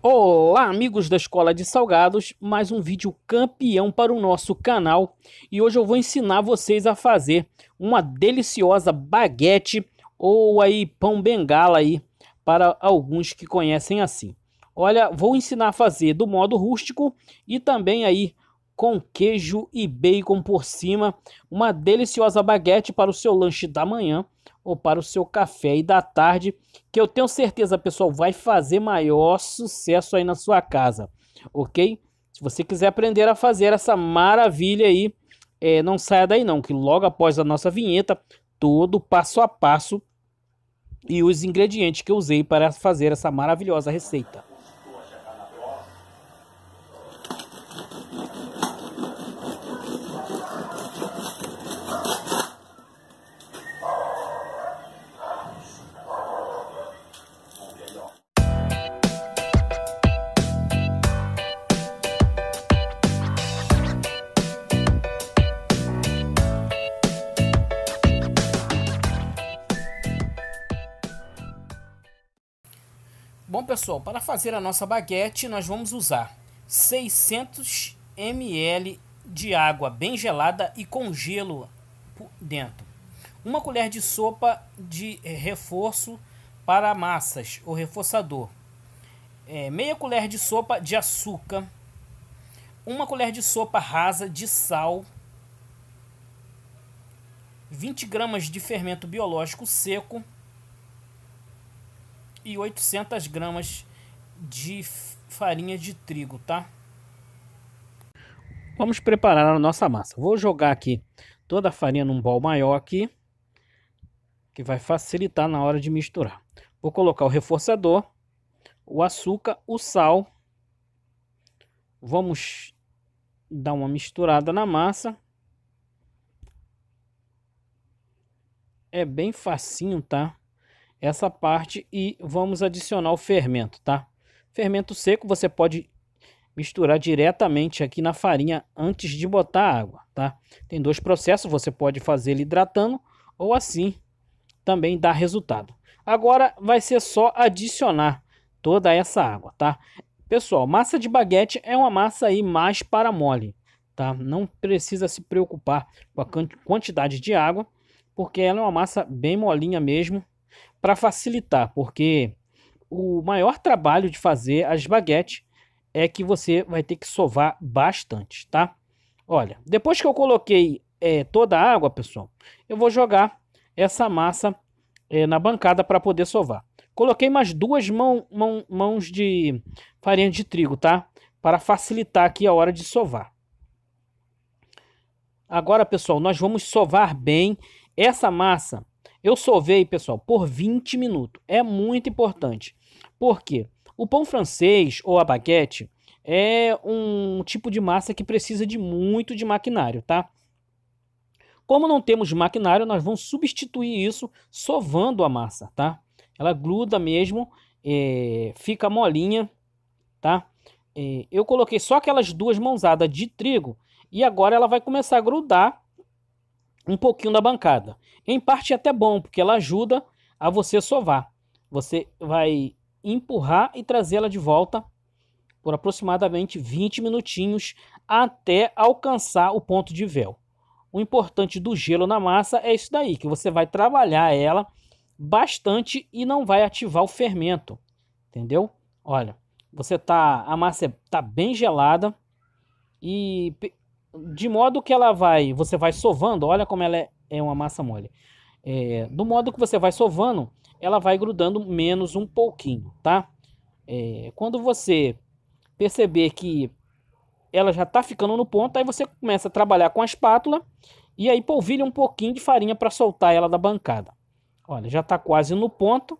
Olá, amigos da Escola de Salgados, mais um vídeo campeão para o nosso canal e hoje eu vou ensinar vocês a fazer uma deliciosa baguete ou aí pão bengala aí para alguns que conhecem assim. Olha, vou ensinar a fazer do modo rústico e também aí com queijo e bacon por cima, uma deliciosa baguete para o seu lanche da manhã ou para o seu café e da tarde, que eu tenho certeza, pessoal, vai fazer maior sucesso aí na sua casa, ok? Se você quiser aprender a fazer essa maravilha aí, é, não saia daí não, que logo após a nossa vinheta, todo passo a passo e os ingredientes que eu usei para fazer essa maravilhosa receita. pessoal, para fazer a nossa baguete, nós vamos usar 600 ml de água bem gelada e com gelo dentro. Uma colher de sopa de eh, reforço para massas ou reforçador. É, meia colher de sopa de açúcar. Uma colher de sopa rasa de sal. 20 gramas de fermento biológico seco e 800 gramas de farinha de trigo, tá? Vamos preparar a nossa massa. Vou jogar aqui toda a farinha num bol maior aqui, que vai facilitar na hora de misturar. Vou colocar o reforçador, o açúcar, o sal. Vamos dar uma misturada na massa. É bem facinho, tá? essa parte e vamos adicionar o fermento, tá? Fermento seco você pode misturar diretamente aqui na farinha antes de botar água, tá? Tem dois processos, você pode fazer ele hidratando ou assim também dá resultado. Agora vai ser só adicionar toda essa água, tá? Pessoal, massa de baguete é uma massa aí mais para mole, tá? Não precisa se preocupar com a quantidade de água, porque ela é uma massa bem molinha mesmo, para facilitar, porque o maior trabalho de fazer as baguetes é que você vai ter que sovar bastante, tá? Olha, depois que eu coloquei é, toda a água, pessoal, eu vou jogar essa massa é, na bancada para poder sovar. Coloquei mais duas mão, mão, mãos de farinha de trigo, tá? Para facilitar aqui a hora de sovar. Agora, pessoal, nós vamos sovar bem essa massa eu sovei, pessoal, por 20 minutos. É muito importante. Por quê? O pão francês ou a baguete é um tipo de massa que precisa de muito de maquinário, tá? Como não temos maquinário, nós vamos substituir isso sovando a massa, tá? Ela gruda mesmo, é, fica molinha, tá? É, eu coloquei só aquelas duas mãozadas de trigo e agora ela vai começar a grudar um pouquinho da bancada. Em parte é até bom, porque ela ajuda a você sovar. Você vai empurrar e trazer ela de volta por aproximadamente 20 minutinhos até alcançar o ponto de véu. O importante do gelo na massa é isso daí, que você vai trabalhar ela bastante e não vai ativar o fermento, entendeu? Olha, você tá a massa é, tá bem gelada e de modo que ela vai, você vai sovando, olha como ela é, é uma massa mole. É, do modo que você vai sovando, ela vai grudando menos um pouquinho, tá? É, quando você perceber que ela já está ficando no ponto, aí você começa a trabalhar com a espátula e aí polvilha um pouquinho de farinha para soltar ela da bancada. Olha, já está quase no ponto.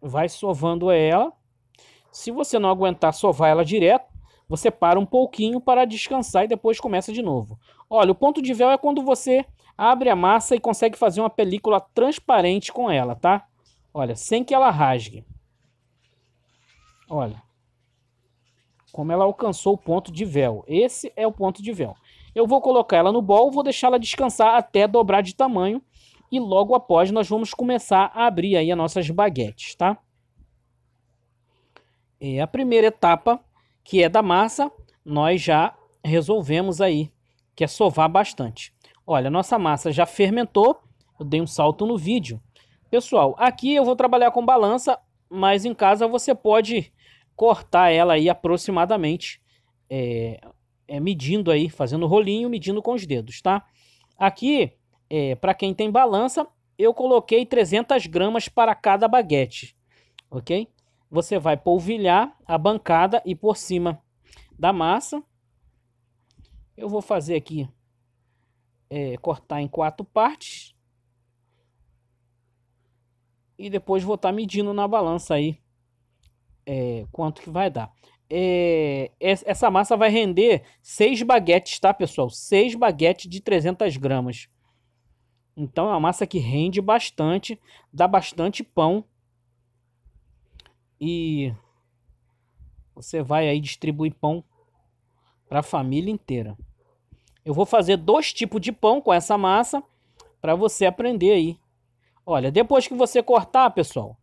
Vai sovando ela. Se você não aguentar sovar ela direto, você para um pouquinho para descansar e depois começa de novo. Olha, o ponto de véu é quando você abre a massa e consegue fazer uma película transparente com ela, tá? Olha, sem que ela rasgue. Olha. Como ela alcançou o ponto de véu. Esse é o ponto de véu. Eu vou colocar ela no bol, vou deixar ela descansar até dobrar de tamanho. E logo após nós vamos começar a abrir aí as nossas baguetes, tá? É, a primeira etapa que é da massa, nós já resolvemos aí, que é sovar bastante. Olha, nossa massa já fermentou, eu dei um salto no vídeo. Pessoal, aqui eu vou trabalhar com balança, mas em casa você pode cortar ela aí aproximadamente, é, é medindo aí, fazendo rolinho, medindo com os dedos, tá? Aqui, é, para quem tem balança, eu coloquei 300 gramas para cada baguete, ok? você vai polvilhar a bancada e por cima da massa. Eu vou fazer aqui, é, cortar em quatro partes. E depois vou estar tá medindo na balança aí é, quanto que vai dar. É, essa massa vai render seis baguetes, tá, pessoal? Seis baguetes de 300 gramas. Então é uma massa que rende bastante, dá bastante pão e você vai aí distribuir pão para a família inteira. Eu vou fazer dois tipos de pão com essa massa para você aprender aí. Olha, depois que você cortar, pessoal,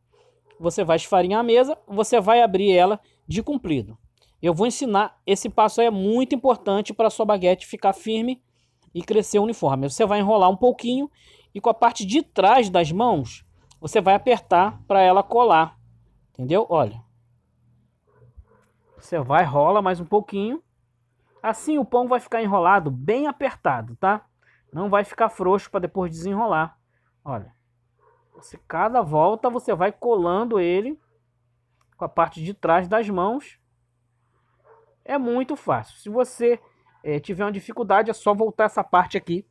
você vai esfarinhar a mesa, você vai abrir ela de comprido. Eu vou ensinar, esse passo é muito importante para sua baguete ficar firme e crescer uniforme. Você vai enrolar um pouquinho e com a parte de trás das mãos, você vai apertar para ela colar Entendeu? Olha. Você vai, rola mais um pouquinho. Assim o pão vai ficar enrolado, bem apertado, tá? Não vai ficar frouxo para depois desenrolar. Olha. Você, cada volta você vai colando ele com a parte de trás das mãos. É muito fácil. Se você é, tiver uma dificuldade, é só voltar essa parte aqui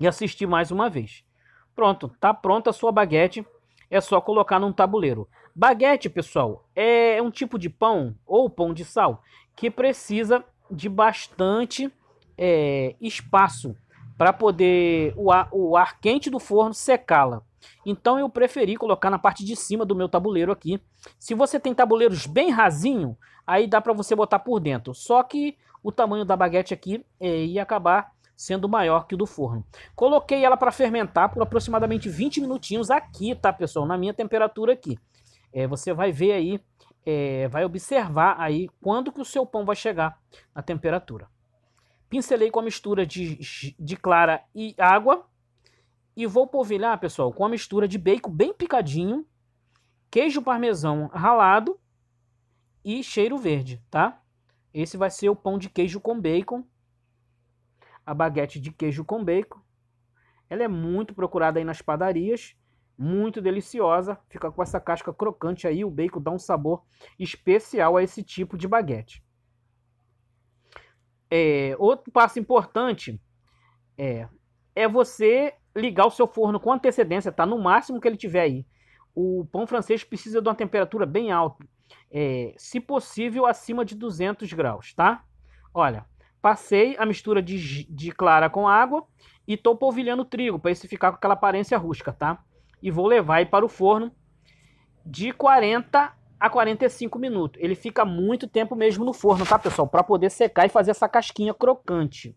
e assistir mais uma vez. Pronto, tá pronta a sua baguete. É só colocar num tabuleiro. Baguete, pessoal, é um tipo de pão ou pão de sal que precisa de bastante é, espaço para poder o ar, o ar quente do forno secá-la. Então eu preferi colocar na parte de cima do meu tabuleiro aqui. Se você tem tabuleiros bem rasinho, aí dá para você botar por dentro. Só que o tamanho da baguete aqui é, ia acabar sendo maior que o do forno. Coloquei ela para fermentar por aproximadamente 20 minutinhos aqui, tá, pessoal? Na minha temperatura aqui. É, você vai ver aí, é, vai observar aí quando que o seu pão vai chegar na temperatura. Pincelei com a mistura de, de clara e água e vou polvilhar, pessoal, com a mistura de bacon bem picadinho, queijo parmesão ralado e cheiro verde, tá? Esse vai ser o pão de queijo com bacon, a baguete de queijo com bacon. Ela é muito procurada aí nas padarias muito deliciosa, fica com essa casca crocante aí, o bacon dá um sabor especial a esse tipo de baguete. É, outro passo importante é, é você ligar o seu forno com antecedência, tá? No máximo que ele tiver aí. O pão francês precisa de uma temperatura bem alta, é, se possível acima de 200 graus, tá? Olha, passei a mistura de, de clara com água e tô polvilhando o trigo para esse ficar com aquela aparência rústica, tá? e vou levar ele para o forno de 40 a 45 minutos. Ele fica muito tempo mesmo no forno, tá, pessoal? Para poder secar e fazer essa casquinha crocante.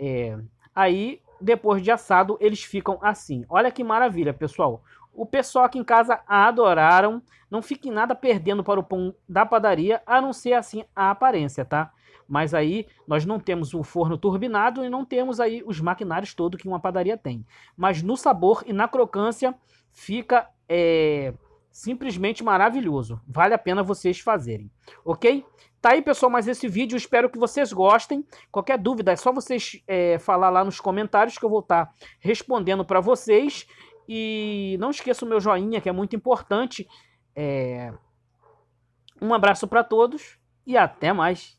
É... Aí, depois de assado, eles ficam assim. Olha que maravilha, pessoal. O pessoal aqui em casa adoraram. Não fique nada perdendo para o pão da padaria, a não ser assim a aparência, tá? Mas aí nós não temos o forno turbinado e não temos aí os maquinários todo que uma padaria tem. Mas no sabor e na crocância fica é, simplesmente maravilhoso. Vale a pena vocês fazerem, ok? Tá aí, pessoal, mais esse vídeo. Espero que vocês gostem. Qualquer dúvida é só vocês é, falar lá nos comentários que eu vou estar tá respondendo para vocês. E não esqueça o meu joinha, que é muito importante. É... Um abraço para todos e até mais.